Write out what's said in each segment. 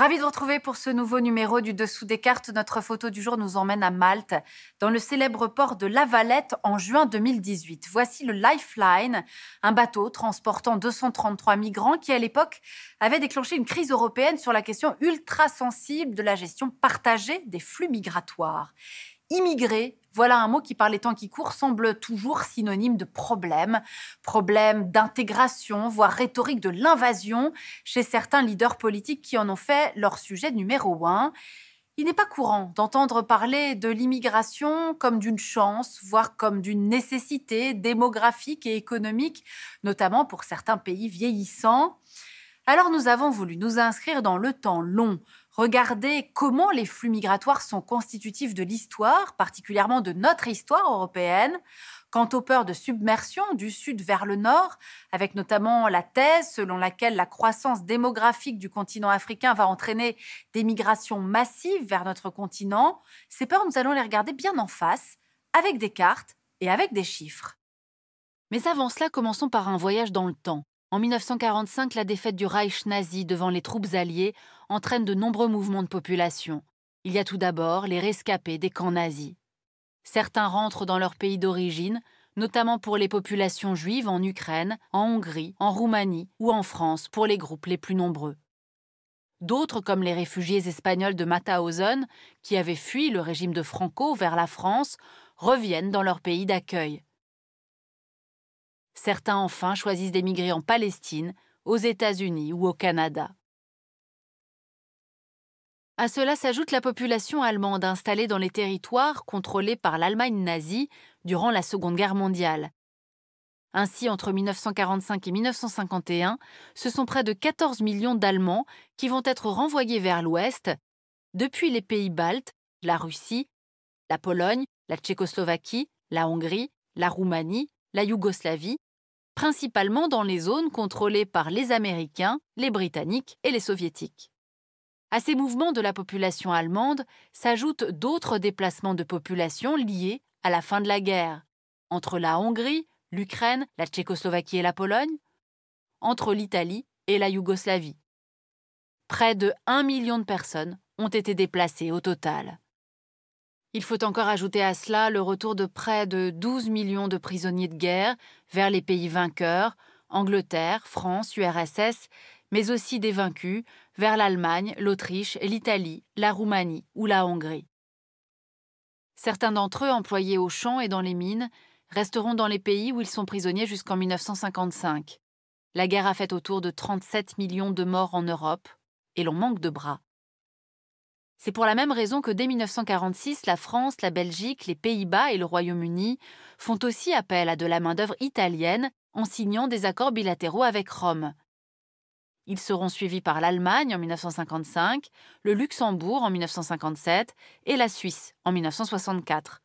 Ravi de vous retrouver pour ce nouveau numéro du Dessous des cartes. Notre photo du jour nous emmène à Malte, dans le célèbre port de La Valette en juin 2018. Voici le Lifeline, un bateau transportant 233 migrants qui, à l'époque, avait déclenché une crise européenne sur la question ultra sensible de la gestion partagée des flux migratoires. Immigrés, voilà un mot qui, par les temps qui courent, semble toujours synonyme de problème, problème d'intégration, voire rhétorique de l'invasion chez certains leaders politiques qui en ont fait leur sujet numéro un. Il n'est pas courant d'entendre parler de l'immigration comme d'une chance, voire comme d'une nécessité démographique et économique, notamment pour certains pays vieillissants. Alors nous avons voulu nous inscrire dans le temps long Regardez comment les flux migratoires sont constitutifs de l'histoire, particulièrement de notre histoire européenne, quant aux peurs de submersion du sud vers le nord, avec notamment la thèse selon laquelle la croissance démographique du continent africain va entraîner des migrations massives vers notre continent, ces peurs, nous allons les regarder bien en face, avec des cartes et avec des chiffres. Mais avant cela, commençons par un voyage dans le temps. En 1945, la défaite du Reich nazi devant les troupes alliées entraîne de nombreux mouvements de population. Il y a tout d'abord les rescapés des camps nazis. Certains rentrent dans leur pays d'origine, notamment pour les populations juives en Ukraine, en Hongrie, en Roumanie ou en France pour les groupes les plus nombreux. D'autres, comme les réfugiés espagnols de Mauthausen, qui avaient fui le régime de Franco vers la France, reviennent dans leur pays d'accueil. Certains enfin choisissent d'émigrer en Palestine, aux États-Unis ou au Canada. À cela s'ajoute la population allemande installée dans les territoires contrôlés par l'Allemagne nazie durant la Seconde Guerre mondiale. Ainsi, entre 1945 et 1951, ce sont près de 14 millions d'Allemands qui vont être renvoyés vers l'Ouest, depuis les pays baltes, la Russie, la Pologne, la Tchécoslovaquie, la Hongrie, la Roumanie, la Yougoslavie, principalement dans les zones contrôlées par les Américains, les Britanniques et les Soviétiques. À ces mouvements de la population allemande s'ajoutent d'autres déplacements de population liés à la fin de la guerre, entre la Hongrie, l'Ukraine, la Tchécoslovaquie et la Pologne, entre l'Italie et la Yougoslavie. Près de 1 million de personnes ont été déplacées au total. Il faut encore ajouter à cela le retour de près de 12 millions de prisonniers de guerre vers les pays vainqueurs, Angleterre, France, URSS, mais aussi des vaincus, vers l'Allemagne, l'Autriche, l'Italie, la Roumanie ou la Hongrie. Certains d'entre eux employés aux champs et dans les mines resteront dans les pays où ils sont prisonniers jusqu'en 1955. La guerre a fait autour de 37 millions de morts en Europe et l'on manque de bras. C'est pour la même raison que dès 1946, la France, la Belgique, les Pays-Bas et le Royaume-Uni font aussi appel à de la main-d'œuvre italienne en signant des accords bilatéraux avec Rome. Ils seront suivis par l'Allemagne en 1955, le Luxembourg en 1957 et la Suisse en 1964.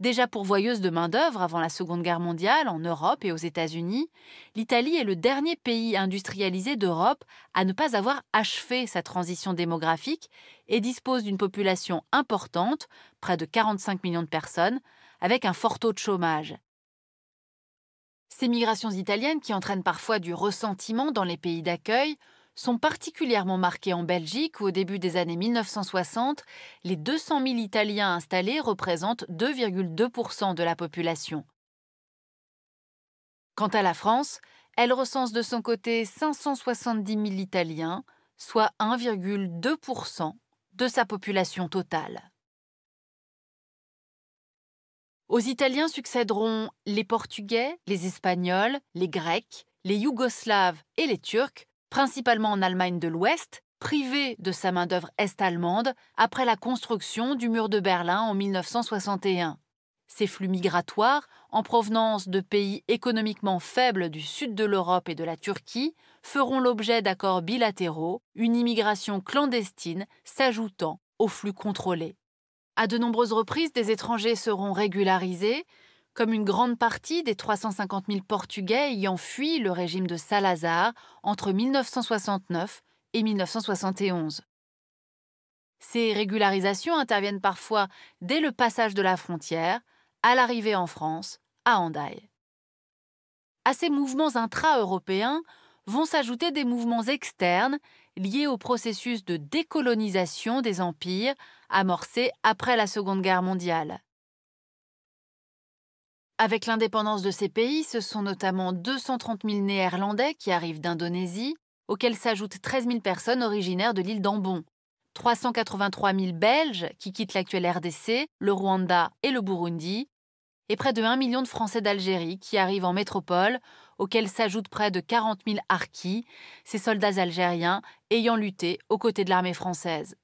Déjà pourvoyeuse de main-d'œuvre avant la Seconde Guerre mondiale en Europe et aux États-Unis, l'Italie est le dernier pays industrialisé d'Europe à ne pas avoir achevé sa transition démographique et dispose d'une population importante, près de 45 millions de personnes, avec un fort taux de chômage. Ces migrations italiennes, qui entraînent parfois du ressentiment dans les pays d'accueil, sont particulièrement marqués en Belgique où au début des années 1960, les 200 000 Italiens installés représentent 2,2% de la population. Quant à la France, elle recense de son côté 570 000 Italiens, soit 1,2% de sa population totale. Aux Italiens succéderont les Portugais, les Espagnols, les Grecs, les Yougoslaves et les Turcs, principalement en Allemagne de l'Ouest, privée de sa main-d'œuvre est-allemande après la construction du mur de Berlin en 1961. Ces flux migratoires, en provenance de pays économiquement faibles du sud de l'Europe et de la Turquie, feront l'objet d'accords bilatéraux, une immigration clandestine s'ajoutant aux flux contrôlés. À de nombreuses reprises, des étrangers seront régularisés, comme une grande partie des 350 000 Portugais ayant fui le régime de Salazar entre 1969 et 1971. Ces régularisations interviennent parfois dès le passage de la frontière, à l'arrivée en France, à Hendaye. À ces mouvements intra-européens vont s'ajouter des mouvements externes liés au processus de décolonisation des empires amorcés après la Seconde Guerre mondiale. Avec l'indépendance de ces pays, ce sont notamment 230 000 Néerlandais qui arrivent d'Indonésie, auxquels s'ajoutent 13 000 personnes originaires de l'île d'Ambon, 383 000 Belges qui quittent l'actuel RDC, le Rwanda et le Burundi, et près de 1 million de Français d'Algérie qui arrivent en métropole, auxquels s'ajoutent près de 40 000 harkis, ces soldats algériens ayant lutté aux côtés de l'armée française.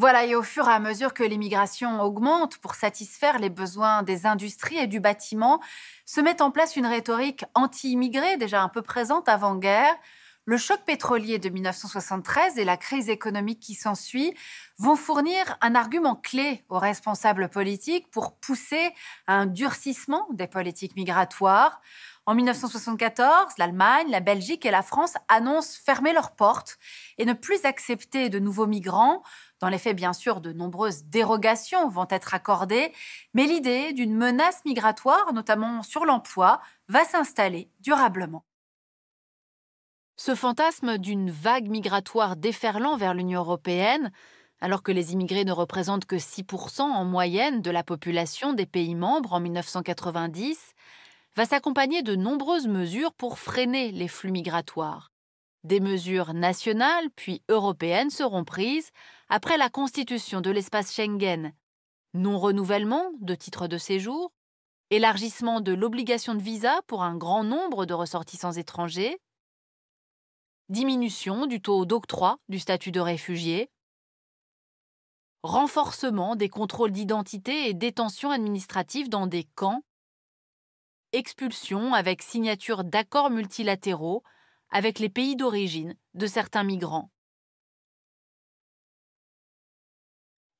Voilà, et au fur et à mesure que l'immigration augmente pour satisfaire les besoins des industries et du bâtiment, se met en place une rhétorique anti-immigrée déjà un peu présente avant-guerre. Le choc pétrolier de 1973 et la crise économique qui s'ensuit vont fournir un argument clé aux responsables politiques pour pousser à un durcissement des politiques migratoires. En 1974, l'Allemagne, la Belgique et la France annoncent fermer leurs portes et ne plus accepter de nouveaux migrants dans les faits, bien sûr, de nombreuses dérogations vont être accordées, mais l'idée d'une menace migratoire, notamment sur l'emploi, va s'installer durablement. Ce fantasme d'une vague migratoire déferlant vers l'Union européenne, alors que les immigrés ne représentent que 6% en moyenne de la population des pays membres en 1990, va s'accompagner de nombreuses mesures pour freiner les flux migratoires. Des mesures nationales puis européennes seront prises après la constitution de l'espace Schengen. Non-renouvellement de titres de séjour, élargissement de l'obligation de visa pour un grand nombre de ressortissants étrangers, diminution du taux d'octroi du statut de réfugié, renforcement des contrôles d'identité et détention administrative dans des camps, expulsion avec signature d'accords multilatéraux avec les pays d'origine de certains migrants.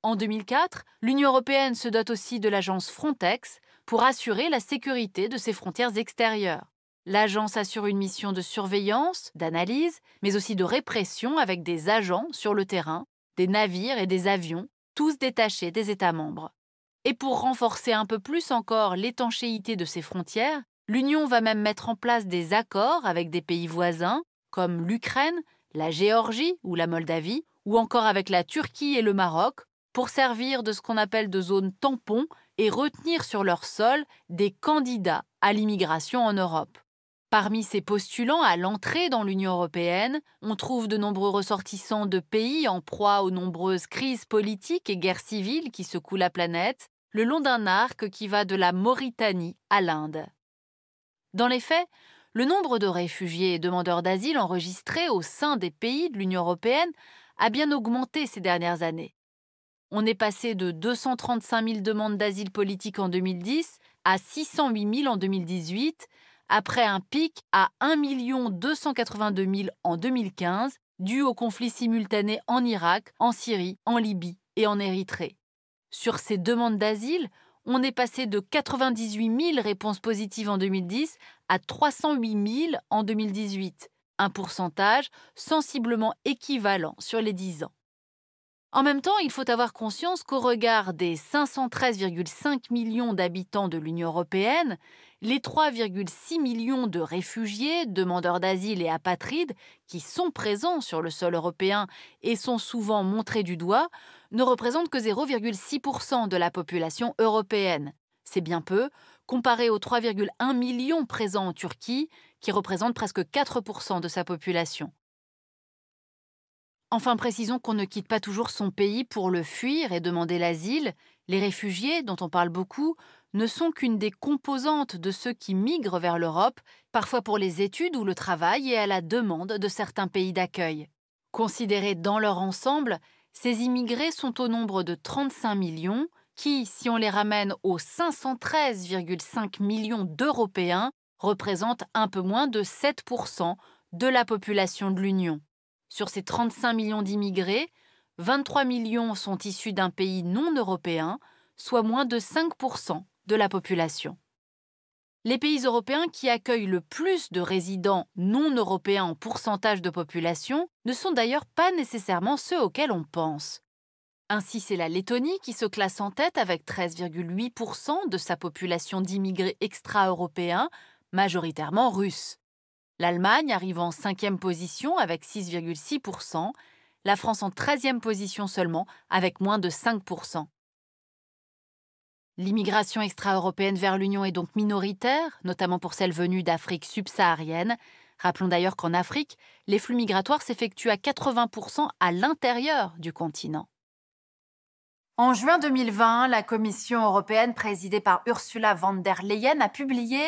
En 2004, l'Union européenne se dote aussi de l'agence Frontex pour assurer la sécurité de ses frontières extérieures. L'agence assure une mission de surveillance, d'analyse, mais aussi de répression avec des agents sur le terrain, des navires et des avions, tous détachés des États membres. Et pour renforcer un peu plus encore l'étanchéité de ses frontières, L'Union va même mettre en place des accords avec des pays voisins, comme l'Ukraine, la Géorgie ou la Moldavie, ou encore avec la Turquie et le Maroc, pour servir de ce qu'on appelle de zones tampons et retenir sur leur sol des candidats à l'immigration en Europe. Parmi ces postulants à l'entrée dans l'Union européenne, on trouve de nombreux ressortissants de pays en proie aux nombreuses crises politiques et guerres civiles qui secouent la planète, le long d'un arc qui va de la Mauritanie à l'Inde. Dans les faits, le nombre de réfugiés et demandeurs d'asile enregistrés au sein des pays de l'Union européenne a bien augmenté ces dernières années. On est passé de 235 000 demandes d'asile politique en 2010 à 608 000 en 2018, après un pic à 1 282 000 en 2015, dû aux conflits simultanés en Irak, en Syrie, en Libye et en Érythrée. Sur ces demandes d'asile, on est passé de 98 000 réponses positives en 2010 à 308 000 en 2018, un pourcentage sensiblement équivalent sur les 10 ans. En même temps, il faut avoir conscience qu'au regard des 513,5 millions d'habitants de l'Union européenne, les 3,6 millions de réfugiés, demandeurs d'asile et apatrides qui sont présents sur le sol européen et sont souvent montrés du doigt ne représentent que 0,6% de la population européenne. C'est bien peu, comparé aux 3,1 millions présents en Turquie, qui représentent presque 4% de sa population. Enfin, précisons qu'on ne quitte pas toujours son pays pour le fuir et demander l'asile. Les réfugiés, dont on parle beaucoup, ne sont qu'une des composantes de ceux qui migrent vers l'Europe, parfois pour les études ou le travail et à la demande de certains pays d'accueil. Considérés dans leur ensemble, ces immigrés sont au nombre de 35 millions, qui, si on les ramène aux 513,5 millions d'Européens, représentent un peu moins de 7% de la population de l'Union. Sur ces 35 millions d'immigrés, 23 millions sont issus d'un pays non européen, soit moins de 5% de la population les pays européens qui accueillent le plus de résidents non européens en pourcentage de population ne sont d'ailleurs pas nécessairement ceux auxquels on pense. Ainsi, c'est la Lettonie qui se classe en tête avec 13,8% de sa population d'immigrés extra-européens, majoritairement russes. L'Allemagne arrive en cinquième position avec 6,6%, la France en 13 position seulement avec moins de 5%. L'immigration extra-européenne vers l'Union est donc minoritaire, notamment pour celles venues d'Afrique subsaharienne. Rappelons d'ailleurs qu'en Afrique, les flux migratoires s'effectuent à 80% à l'intérieur du continent. En juin 2020, la Commission européenne, présidée par Ursula von der Leyen, a publié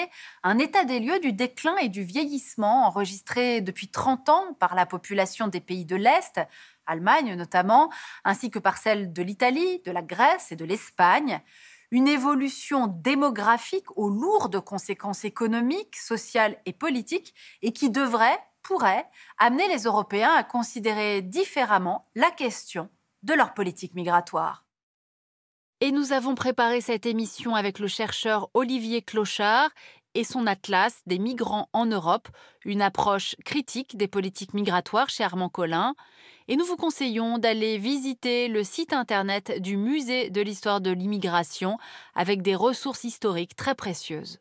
un état des lieux du déclin et du vieillissement enregistré depuis 30 ans par la population des pays de l'Est, Allemagne notamment, ainsi que par celle de l'Italie, de la Grèce et de l'Espagne une évolution démographique aux lourdes conséquences économiques, sociales et politiques, et qui devrait, pourrait, amener les Européens à considérer différemment la question de leur politique migratoire. Et nous avons préparé cette émission avec le chercheur Olivier Clochard et son atlas des migrants en Europe, une approche critique des politiques migratoires chez Armand Collin. Et nous vous conseillons d'aller visiter le site internet du Musée de l'histoire de l'immigration avec des ressources historiques très précieuses.